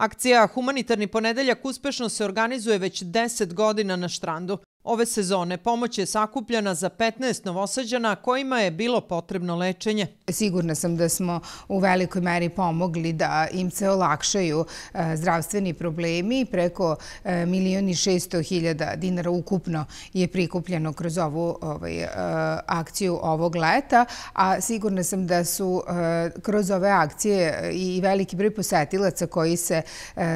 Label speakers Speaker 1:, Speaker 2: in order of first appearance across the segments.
Speaker 1: Akcija Humanitarni ponedeljak uspešno se organizuje već 10 godina na štrandu. Ove sezone pomoć je sakupljena za 15 novosađana kojima je bilo potrebno lečenje.
Speaker 2: Sigurna sam da smo u velikoj meri pomogli da im se olakšaju e, zdravstveni problemi. Preko e, milijoni 600 hiljada dinara ukupno je prikupljeno kroz ovu ovaj, e, akciju ovog leta. A sigurna sam da su kroz ove akcije i veliki broj posetilaca koji se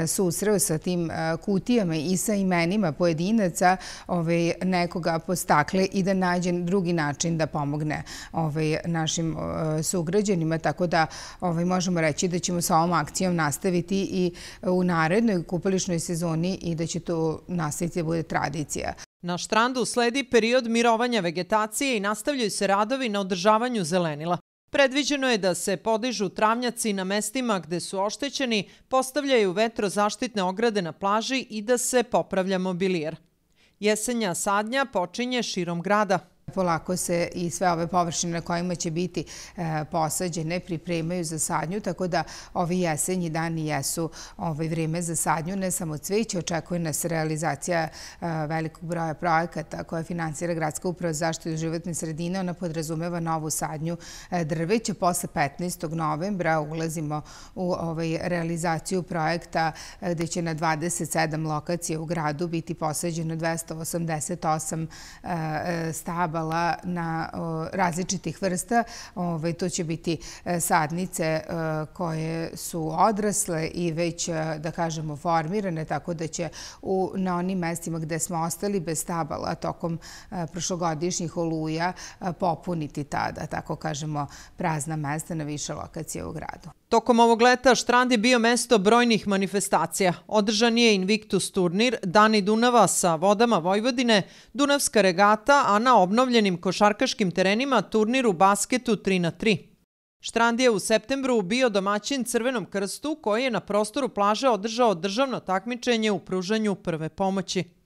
Speaker 2: susreo sa tim kutijama i sa imenima pojedinaca ovaj nekoga postakle i da nađe drugi način da pomogne ovaj, našim eh, sugrađanima Tako da ovaj možemo reći da ćemo sa ovom akcijom nastaviti i eh, u narednoj kupališnoj sezoni i da će to nastaviti da bude tradicija.
Speaker 1: Na štrandu sledi period mirovanja vegetacije i nastavljaju se radovi na održavanju zelenila. Predviđeno je da se podižu travnjaci na mestima gde su oštećeni, postavljaju vetrozaštitne ograde na plaži i da se popravlja mobilijer. Jesenja sadnja počinje širom grada
Speaker 2: polako se i sve ove površine na kojima će biti e, posađene pripremaju za sadnju, tako da ovi jesenji dani jesu ovaj, vrijeme za sadnju, ne samo cveće, očekuje nas realizacija e, velikog broja projekata koja financira Gradska uprava zaštitu životne sredine, ona podrazumeva novu sadnju e, drveća. Posle 15. novembra ulazimo u ovaj, realizaciju projekta gde će na 27 lokacije u gradu biti posađeno 288 stabala stabala na različitih vrsta. Ovaj, to će biti e, sadnice e, koje su odrasle i već, e, da kažemo, formirane, tako da će na onim mestima gde smo ostali bez stabala tokom prošlogodišnjih oluja popuniti tada, tako kažemo, prazna mesta na više lokacije u gradu.
Speaker 1: Tokom ovog leta Štrand je bio mesto brojnih manifestacija. Održan je Invictus turnir, Dani Dunava sa vodama Vojvodine, Dunavska regata, a na obnovljenim košarkaškim terenima turnir u basketu 3 na 3. Štrand je u septembru bio domaćin Crvenom krstu koji je na prostoru plaže održao državno takmičenje u pružanju prve pomoći.